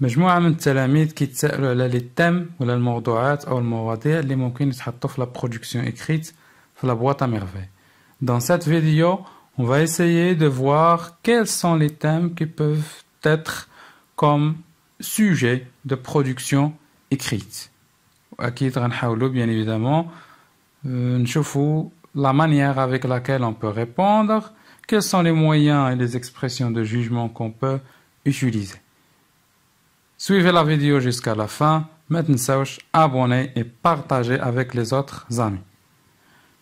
مجموعة من التلاميذ thèmes على les تيم ou les أو المواضيع اللي ممكن يتحطوا Dans cette vidéo, on va essayer de voir quels sont les thèmes qui peuvent être comme sujet de production écrite. Akid Ranhaoulou, bien évidemment, euh, Nchoufou, la manière avec laquelle on peut répondre, quels sont les moyens et les expressions de jugement qu'on peut utiliser. Suivez la vidéo jusqu'à la fin, mettez saut abonnez et partagez avec les autres amis.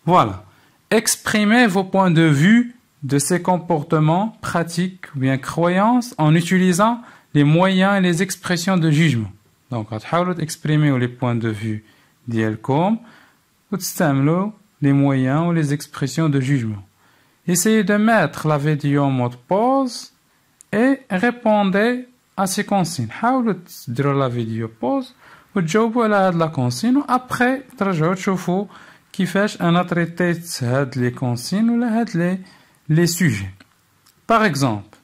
Voilà. Exprimez vos points de vue de ces comportements, pratiques ou bien croyances en utilisant les moyens et les expressions de jugement. Donc, exprimer les points de vue d'Yelkom ou les moyens ou les expressions de jugement. Essayez de mettre la vidéo en mode pause et répondez à ces consignes, Harold, durant la vidéo pause, vous jouez pour de la consigne après. Très vais vous qui faites un attrait de les consignes ou les les sujets. Par exemple,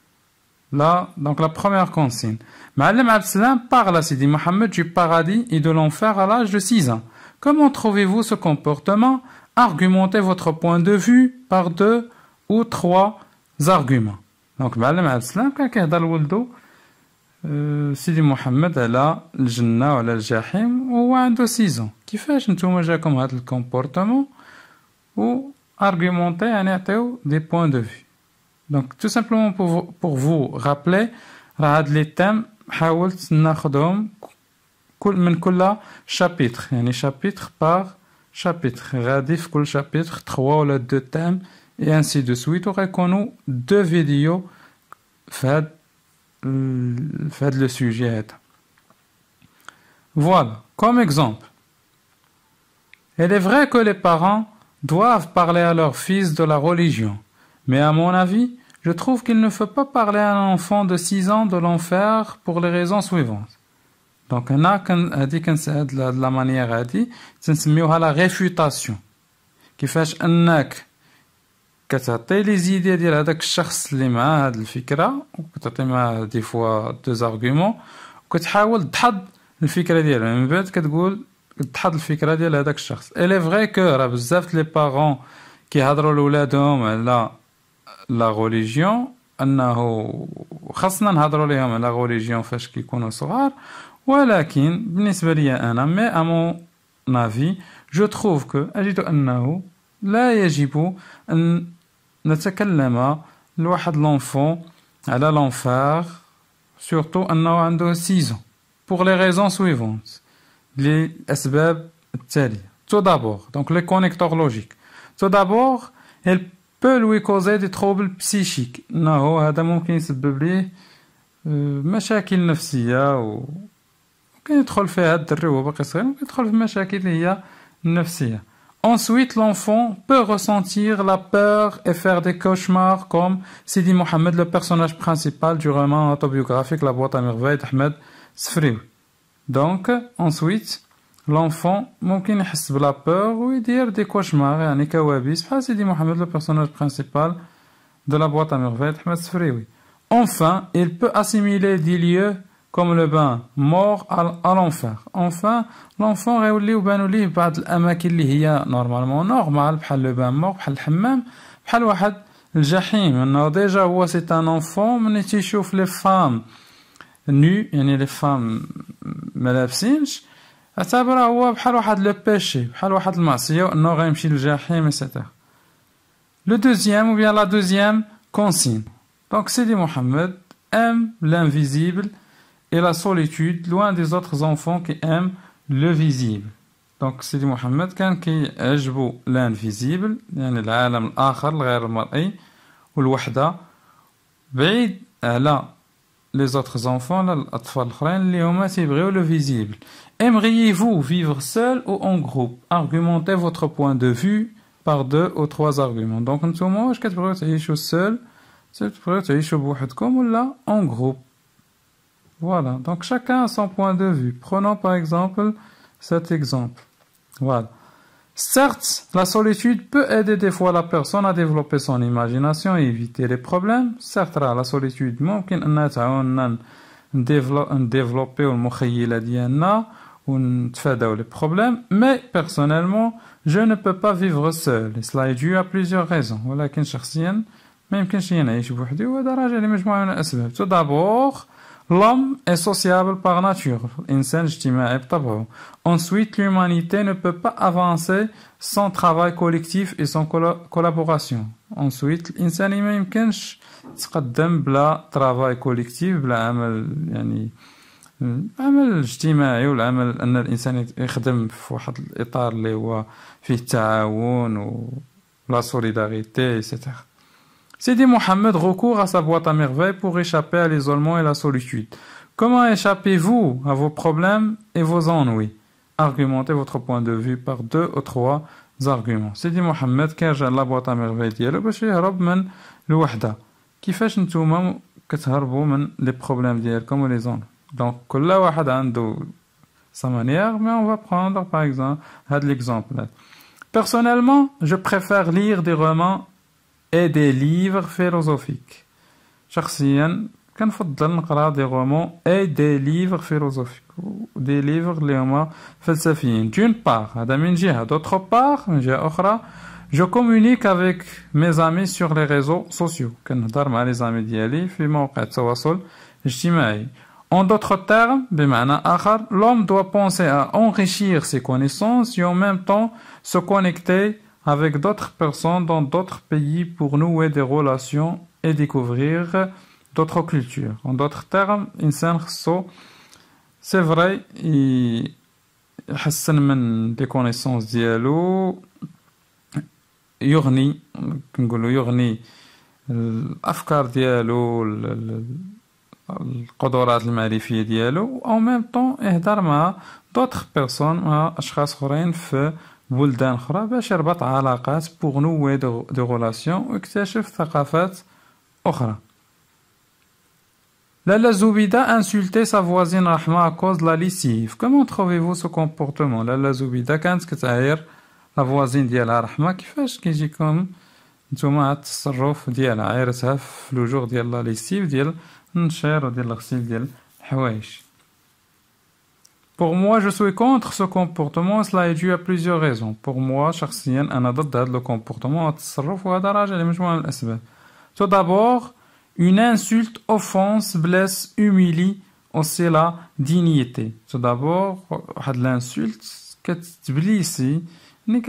là donc la première consigne. Maâlem Abdellah parle à Sidi Mohammed du paradis et de l'enfer à l'âge de 6 ans. Comment trouvez-vous ce comportement? Argumentez votre point de vue par deux ou trois arguments. Donc Maâlem Abdellah, quelqu'un d'Al-Waldo. Euh, Sidi Mohamed allah, ou le Jachem, ou un de six ans, qui fait, je ne pas comme à comportement ou argumenter à des points de vue. Donc, tout simplement pour vous rappeler, raad les thèmes, hawt, les kul chapitre, un chapitre par chapitre, raadif, chapitre, trois ou deux thèmes, et ainsi de suite, il aurait connu deux vidéos faites fait le sujet. Voilà, comme exemple. Il est vrai que les parents doivent parler à leurs fils de la religion, mais à mon avis, je trouve qu'il ne faut pas parler à un enfant de 6 ans de l'enfer pour les raisons suivantes. Donc, un a dit de la manière à dit, c'est la réfutation. Qui fait un acte كتعطي لي زيديا ديال هذاك الشخص اللي مع هاد الفكره وكتعطي معاه دي فوا دو زارغومون وكتحاول تحض الفكره ديالها يعني من بعد كتقول تحض الفكره ديال هذاك الشخص الي فغي كو راه بزاف لي بارون كيهضروا لولادهم على لا غوليجيون انه خاصنا نهضروا ليهم على غوليجيون فاش كيكونوا صغار ولكن بالنسبه لي انا مي امو نافي جو تروف كو اجد انه لا يجب ان nous نتكلم لواحد لونفون à l'enfer surtout أنه 6 ans pour les raisons suivantes les للأسباب التالية tout d'abord donc les connecteurs logiques tout d'abord elle peut lui causer des troubles psychiques أنه هذا ممكن يسبب ليه euh، مشاكل نفسية و ممكن يدخل فيها الدري وهو باقي صغير ممكن يدخل في مشاكل اللي هي نفسيه Ensuite, l'enfant peut ressentir la peur et faire des cauchemars comme Sidi Mohamed, le personnage principal du roman autobiographique La boîte à merveilles d'Ahmed Sfrioui. Donc, ensuite, l'enfant, peut ressentir la peur ou dire des cauchemars, et كوابيس, pas Sidi Mohamed, le personnage principal de La boîte à merveilles d'Ahmed Sfrioui. Enfin, il peut assimiler des lieux comme le bain, mort à, l'enfer. Enfin, l'enfant réoulé ou banouli, bad le li normalement normal, bhal le bain mort, bhal le mm, bhal wahad le Alors déjà, c'est un enfant, qui les femmes nues, les femmes bhal le péché, bhal le le etc. Le deuxième, ou bien la deuxième consigne. Donc, c'est dit Mohammed, aime l'invisible, et la solitude, loin des autres enfants qui aiment le visible. Donc c'est Sidi Mohammed كان كيعجبو l'invisible يعني العالم الاخر غير المرئي والوحده بعيد على les autres enfants الأطفال الآخرين le visible. Aimeriez-vous vivre seul ou en groupe Argumentez votre point de vue par deux ou trois arguments. Donc نتوما vous كتبغيو تعيشو seul, تبغيو تعيشو بوحدكم ou en groupe voilà, donc chacun a son point de vue. Prenons par exemple cet exemple. Voilà. Certes, la solitude peut aider des fois la personne à développer son imagination et éviter les problèmes. Certes, la solitude ممكن تعاوننا les problèmes, mais personnellement, je ne peux pas vivre seul. Et cela est dû à plusieurs raisons. Tout d'abord, L'homme est sociable par nature. Ensuite, l'humanité ne peut pas avancer sans travail collectif et sans collaboration. Ensuite, l'insan ما يمكنش يتقدم بلا travail collectif بلا عمل يعني العمل الاجتماعي والعمل ان الانسان يخدم في واحد الاطار اللي هو فيه التعاون و solidarité, سوليداريتي dit Mohamed recourt à sa boîte à merveilles pour échapper à l'isolement et la solitude. Comment échappez-vous à vos problèmes et vos ennuis Argumentez votre point de vue par deux ou trois arguments. Sidi Mohammed كان la boîte à merveille باش يهرب من fait كيفاش نتوما كتهربوا les problèmes بروبليم comme les ennuis Donc, la wahad عنده sa manière mais on va prendre par exemple de l'exemple personnellement je préfère lire des romans et des livres philosophiques. Chers amis, quand des romans et des livres philosophiques, des livres philosophiques, d'une part, d'autre part, je communique avec mes amis sur les réseaux sociaux. Quand on En d'autres termes, l'homme doit penser à enrichir ses connaissances et en même temps se connecter avec d'autres personnes dans d'autres pays pour nouer des relations et découvrir d'autres cultures. En d'autres termes, c'est vrai, il a des connaissances ديالو a, الافكار ديالو القدرات المعرفيه ديالو او ميم طون مع d'autres personnes, des اشخاص اخرين بلدان أخرى باش يربط علاقات بوغ نوي دو غولاسيون ويكتشف ثقافات أخرى لالا Zoubida insultait sa voisine Rahma كوز cause de la lessive. Comment trouvez-vous ce comportement Lala كتعاير la voisine ديالها رحمة كيفاش كيجيكم نتوما هاد التصرف ديالها عايرتها في لو ديال لا ليسيف ديال النشير ديال الغسيل ديال الحوايج Pour moi, je suis contre ce comportement. Cela est dû à plusieurs raisons. pour moi شخصيا un ضد le comportement التصرف وهذا راجع لمجموعة من الأسباب. Tout d'abord, une insulte, offense, blesse, humilie, c'est la dignité. Tout d'abord, l'insulte, كتبليسي يعني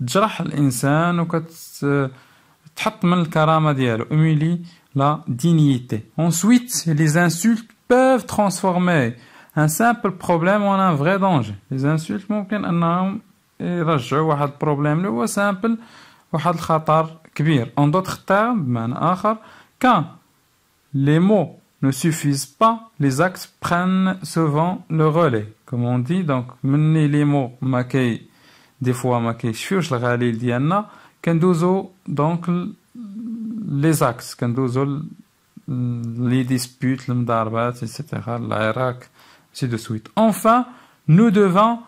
كتجرح الانسان وكتحط من الكرامه ديالو humilie la dignité ensuite les insultes peuvent transformer un simple problème ou un vrai danger. Les insultes, ممكن انهم يرجعوا un problème simple ou un un الخطر كبير. En d'autres termes, بمعنى اخر, quand les mots ne suffisent pas, les actes prennent souvent le relais. Comme on dit, donc, mener les mots, ma kay, des fois ma kay, chfiouch le relais quand diana, kendouzo, donc, les axes, kendouzo, les disputes, les mdarbat, etc., l'Irak, c'est de suite. Enfin, nous devons,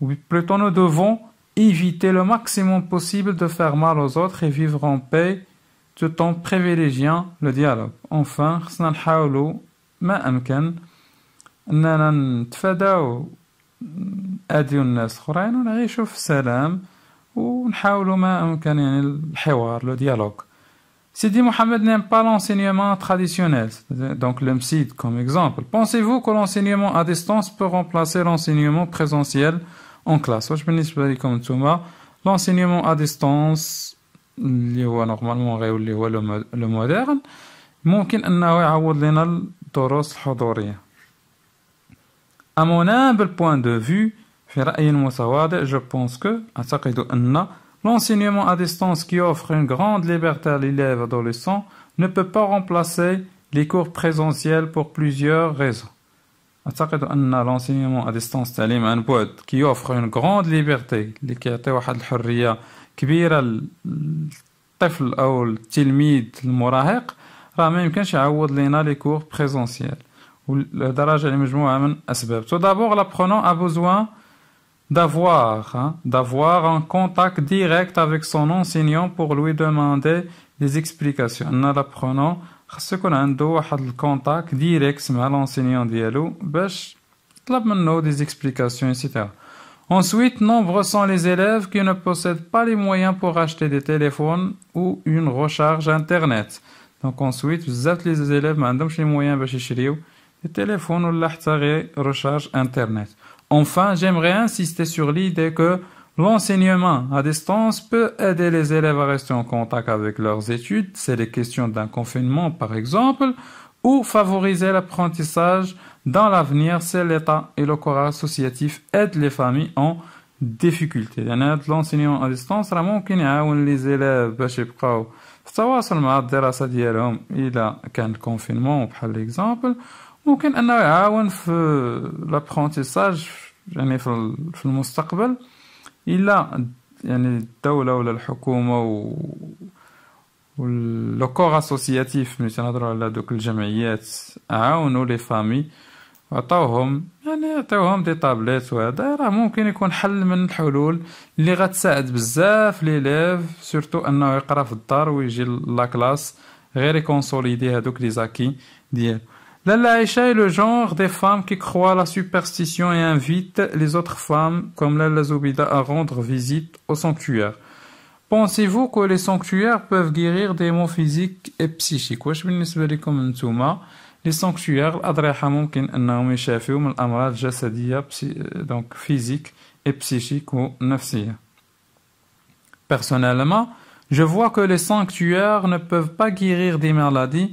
ou plutôt nous devons, éviter le maximum possible de faire mal aux autres et vivre en paix tout en privilégiant le dialogue. Enfin, خصنا نحاولوا ما أمكن أننا نتفاداو أذيو الناس أخرين ونعيشوا في سلام ونحاولوا ما أمكن يعني الحوار لو ديالوج Sidi Mohamed n'aime pas l'enseignement traditionnel, donc msid comme exemple. Pensez-vous que l'enseignement à distance peut remplacer l'enseignement présentiel en classe L'enseignement à distance, normalement le moderne, ممكن يعوض À mon humble point de vue, je pense que, أعتقد أن L'enseignement à distance qui offre une grande liberté à l'élève adolescent ne peut pas remplacer les cours présentiels pour plusieurs raisons. اعتقد ان لونسينيومون ا ديستونس تعليم عن بعد كي اون ليبرتي اللي كيعطي واحد للطفل التلميذ المراهق راه يعوض لينا لي اسباب تو دابور ا d'avoir hein, d'avoir un contact direct avec son enseignant pour lui demander des explications en apprenant خصو qu'on a un contact direct avec l'enseignant pour lui demander des explications, etc. Ensuite, nombreux sont les élèves qui ne possèdent pas les moyens pour acheter des téléphones ou une recharge internet. Donc ensuite, vous êtes les élèves, pas les moyens pour acheter des téléphones ou la recharge internet. Enfin, j'aimerais insister sur l'idée que l'enseignement à distance peut aider les élèves à rester en contact avec leurs études, c'est les questions d'un confinement par exemple, ou favoriser l'apprentissage dans l'avenir, c'est l'État et le corps associatif aident les familles en difficulté. l'enseignement à distance راه ممكن ممكن انه يعاون في لابرونتيساج يعني في المستقبل الا يعني الدوله ولا الحكومه و لو كور اسوسياتيف ملي تنهضروا على دوك الجمعيات عاونوا لي فامي عطاوهم يعني عطاوهم دي طابليت وهذا راه ممكن يكون حل من الحلول اللي غتساعد بزاف لي ليف سورتو انه يقرا في الدار ويجي لا كلاس غير يكونسوليدي هادوك لي زاكي ديالو L'Alaïcha est le genre des femmes qui croient à la superstition et invitent les autres femmes, comme l'Allah Zoubida, à rendre visite au sanctuaire. Pensez-vous que les sanctuaires peuvent guérir des maux physiques et psychiques Les sanctuaires, euh, et psychiques ou Personnellement, je vois que les sanctuaires ne peuvent pas guérir des maladies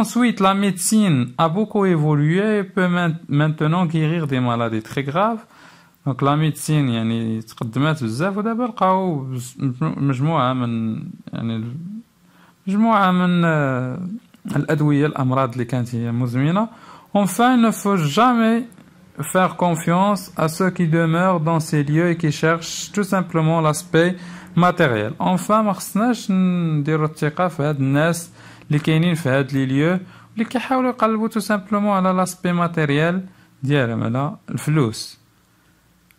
Ensuite, la médecine a beaucoup évolué et peut maintenant guérir des maladies très graves. Donc la médecine يعني تقدمات بزاف ودابا لقاو مجموعة من يعني مجموعة من الأدوية الأمراض اللي كانت هي Enfin, il ne faut jamais faire confiance à ceux qui demeurent dans ces lieux et qui cherchent tout simplement l'aspect matériel. Enfin, ما خصناش نديرو un في هاد الناس اللي كاينين في هاد لي ليو اللي كيحاولوا يقلبوا تو سامبلومون على لاسبي ماتيريال ديالهم على الفلوس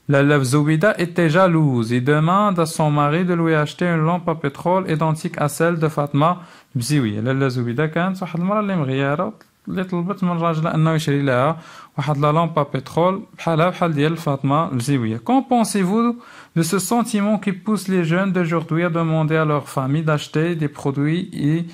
La lève Zoubida était jalouse et demande à son mari de lui acheter une lampe à pétrole identique à celle de Fatma Bziwi. La lève Zoubida كانت واحد المرة اللي مغيرة اللي طلبت من راجل انه يشري لها واحد لا لامب à بحالها بحال ديال فاطمة البزيوية. Qu'en pensez-vous de ce sentiment qui pousse les jeunes d'aujourd'hui à demander à leur famille d'acheter des produits et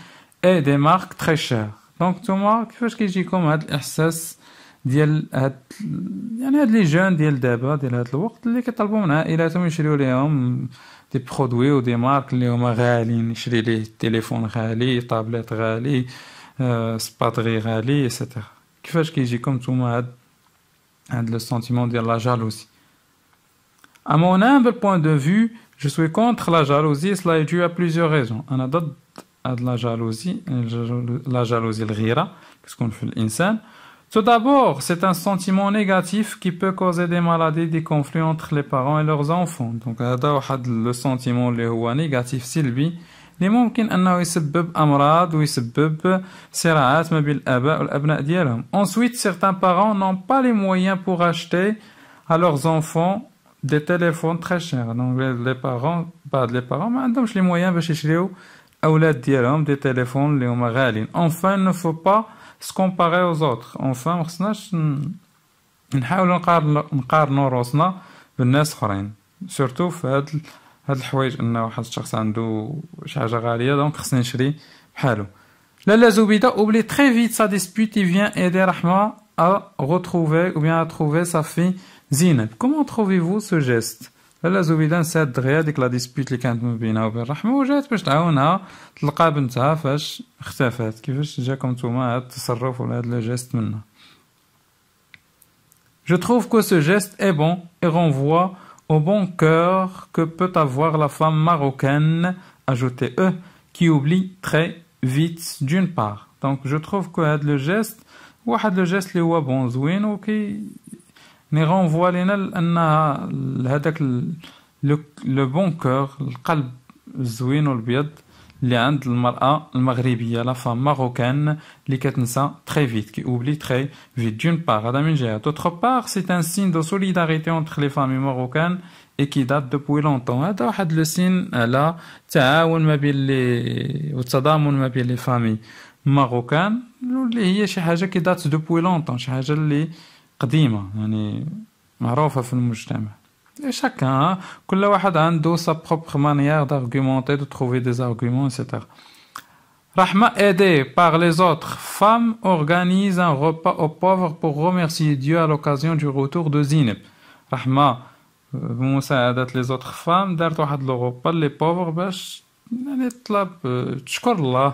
et des marques très chères. Donc, tout le monde, qu'est-ce que je dis comme cette sensation Il y a des gens qui sont là-bas et qui sont là-bas et qui demandent qu'ils aient des produits ou des marques les sont réels, qu'ils téléphones réels, les tablettes réels, euh, les spatules réels, etc. Qu'est-ce que je dis comme tout le monde a un sentiment de la jalousie. À mon humble point de vue, je suis contre la jalousie. Cela est dû à plusieurs raisons. Il a d'autres de la jalousie, la jalousie, le rira, qu'est-ce qu'on fait l'insan Tout d'abord, c'est un sentiment négatif qui peut causer des maladies, des conflits entre les parents et leurs enfants. Donc, le sentiment négatif, Sylvie, اللي ممكن انه يسبب امراض ويسبب صراعات ما بين ou abna ديالهم ensuite certains parents n'ont pas les moyens pour acheter à leurs enfants des téléphones très chers donc les parents pas les parents ما les moyens باش يشريو téléphones Enfin, il ne faut pas se comparer aux autres. Enfin, que nous nous de Surtout Donc, il faut que nous fassions des choses. L'Allah Zubida oublie très vite sa dispute il vient aider Rahman à retrouver sa fille Zineb. Comment trouvez-vous ce geste je trouve que ce geste est bon et renvoie au bon cœur que peut avoir la femme marocaine, ajoutez eux, qui oublie très vite d'une part. Donc je trouve que le geste, le geste est bon, nous renvoyons voilà ce que c'est le bon cœur, le cœur, le zouine le qui est la femme marocaine, qui est une très vite qui oublie très vite d'une part, part, c'est un signe de solidarité entre les familles marocaines et qui date depuis longtemps. C'est un signe de l'union des familles familles marocaines, qui est un signe qui date depuis longtemps chacun hein, كل sa propre manière d'argumenter de trouver des arguments etc Rahma aidée par les autres femmes organise un repas aux pauvres pour remercier Dieu à l'occasion du retour de Zineb Rahma euh, avec les autres femmes دارت le repas les pauvres باش تشكر الله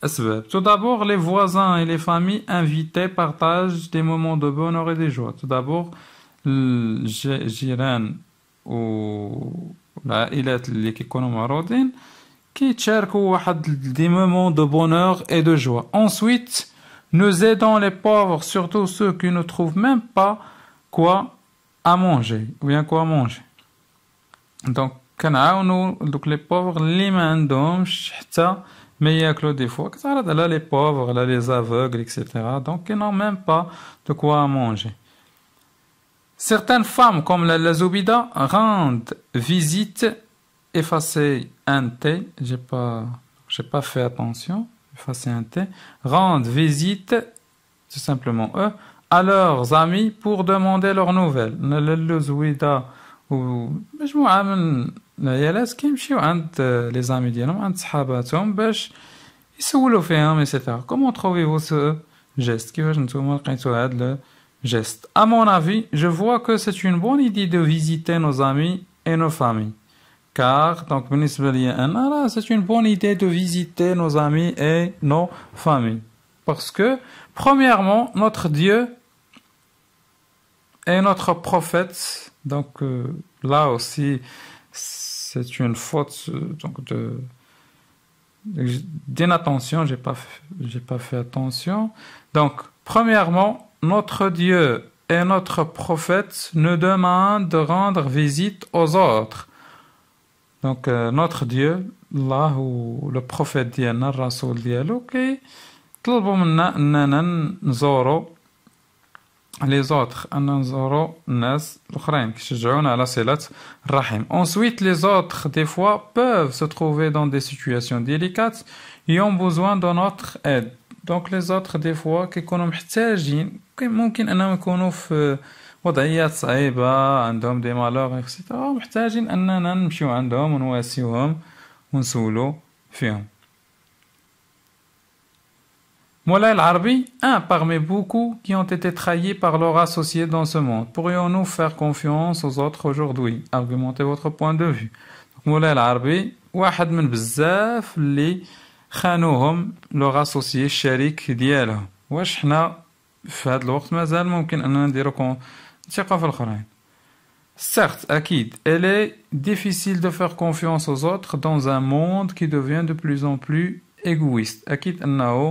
Tout d'abord, les voisins et les familles invités partagent des moments de bonheur et de joie. Tout d'abord, il est qui كيكونوا marodin qui cherche des moments de bonheur et de joie. ensuite nous aidons les pauvres surtout ceux qui ne trouvent même pas quoi à manger ou bien quoi manger donc nous, donc les pauvres les mains d'hommes, mais il y a des fois, là les pauvres, là les aveugles, etc. Donc ils n'ont même pas de quoi manger. Certaines femmes, comme la, Zoubida, rendent visite effacer un thé, j'ai pas, j'ai pas fait attention, effacer un thé, rendent visite, c'est simplement eux, à leurs amis pour demander leurs nouvelles. La Zoubida, ou, comment trouvez-vous ce geste. À mon avis, je vois que c'est une bonne idée de visiter nos amis et nos familles. Car, donc, c'est une bonne idée de visiter nos amis et nos familles. Parce que, premièrement, notre Dieu est notre prophète, donc euh, là aussi, c'est une faute donc de d'inattention, j'ai pas j'ai pas fait attention. Donc premièrement, notre Dieu et notre prophète nous demandent de rendre visite aux autres. Donc euh, notre Dieu, là où le prophète dit, les autres ensuite les autres des fois peuvent se trouver dans des situations délicates et ont besoin de notre aide donc les autres des fois ont محتاجين ممكن انهم يكونوا في وضعيات صعيبه عندهم دي مالور اكسيتيرا محتاجين اننا نمشيو عندهم ونواسيوهم ونسولو فيهم Moulay al un parmi beaucoup qui ont été trahis par leurs associés dans ce monde. Pourrions-nous faire confiance aux autres aujourd'hui Argumentez votre point de vue. Moulay al-Arabi, واحد من بزاف اللي خانوهم ديالهم واش حنا الوقت مازال ممكن اننا نديرو Certes, Akid, il est difficile de faire confiance aux autres dans un monde qui devient de plus en plus égoïste. Akid, que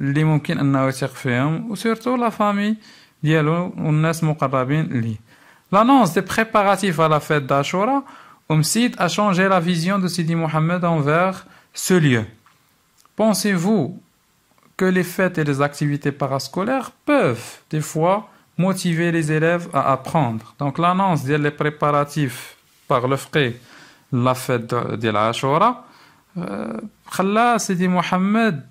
la L'annonce des préparatifs à la fête d'Ashura, Sidi a changé la vision de Sidi Mohamed envers ce lieu. Pensez-vous que les fêtes et les activités parascolaires peuvent, des fois, motiver les élèves à apprendre Donc l'annonce des préparatifs par le frais la fête de l'Ashura, euh, Sidi Mohamed.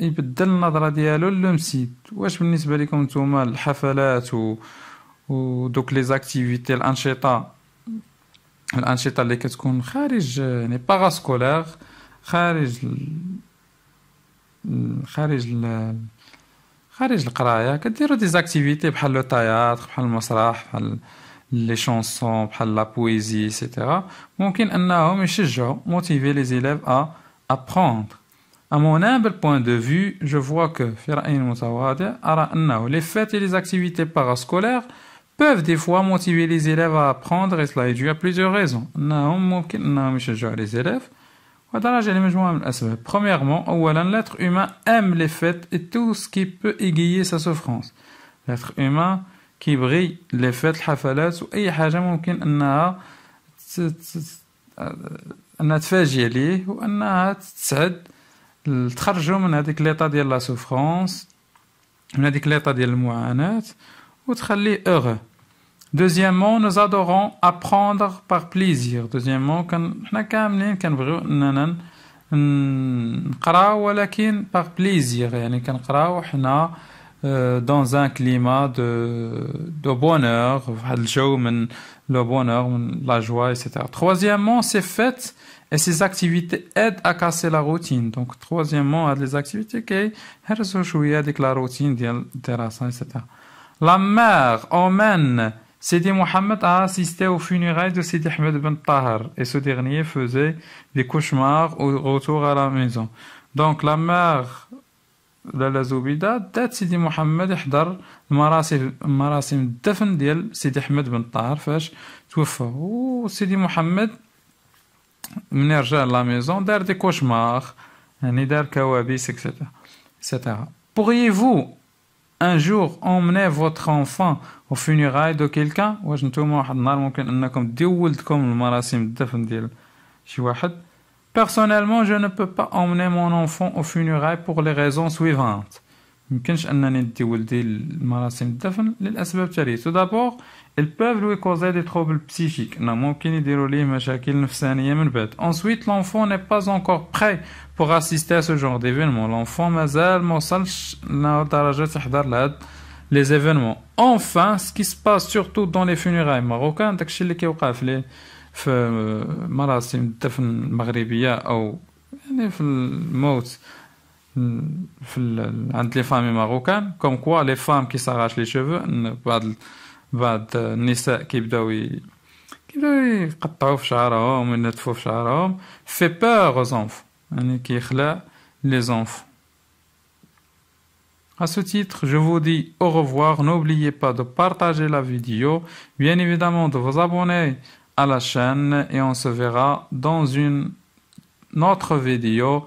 يبدل النظره ديالو للمسيد واش بالنسبه لكم نتوما الحفلات و ودوك لي زاكتيفيتي الانشطه الانشطه اللي كتكون خارج يعني باغا سكولار خارج خارج خارج القرايه كديروا دي زاكتيفيتي بحال لو تياتر بحال المسرح بحال لي شونسون بحال لا بويزي ايتترا ممكن انهم يشجعوا موتيفي لي زيليف ا ابروندر À mon humble point de vue, je vois que les fêtes et les activités parascolaires peuvent des fois motiver les élèves à apprendre et cela est dû à plusieurs raisons. les élèves. Premièrement, l'être humain aime les fêtes et tout ce qui peut aiguiller sa souffrance. L'être humain qui brille les fêtes, les hafalats ou أي حاجة ممكن le Tradjoumen a déclaré de la souffrance, a déclaré de la moine, au tralé heureux. Deuxièmement, nous adorons apprendre par plaisir. Deuxièmement, quand nakamli, quand vru nanan, karaou, mais par plaisir, et quand karaou, on dans un climat de de bonheur, le Tradjoumen, le bonheur, la joie, etc. Troisièmement, c'est fait et ces activités aident à casser la routine. Donc, troisièmement, il y a des activités qui sont avec la routine, etc. La mère emmène Sidi Mohamed a assisté aux funérailles de Sidi Ahmed ben Tahar et ce dernier faisait des cauchemars au retour à la maison. Donc la mère de la Zoubida date Sidi Mohammed يحضر de مراسم de Sidi Ahmed Ben Tahar. Oh, Sidi Mohamed. نرجع à maison, دار des cauchemars, un دار كوابيس, etc. etc. Pourriez-vous un jour emmener votre enfant au funérailles de quelqu'un Personnellement, je ne peux pas emmener mon enfant au funérailles pour les raisons suivantes. يمكنش انني ندي ولدي لمراسم الدفن للاسباب التاليه D'abord, ils peuvent lui causer des troubles psychiques ensuite l'enfant n'est pas encore prêt pour assister à ce genre d'événements. l'enfant مازال ما وصلش les événements enfin ce qui se passe surtout dans les funérailles marocaines داكشي اللي كيوقع في في مراسم الدفن المغربيه او يعني entre les femmes marocaines, comme quoi les femmes qui s'arrachent les cheveux, fait peur aux enfants, les enfants. À ce titre, je vous dis au revoir. N'oubliez pas de partager la vidéo, bien évidemment de vous abonner à la chaîne et on se verra dans une autre vidéo.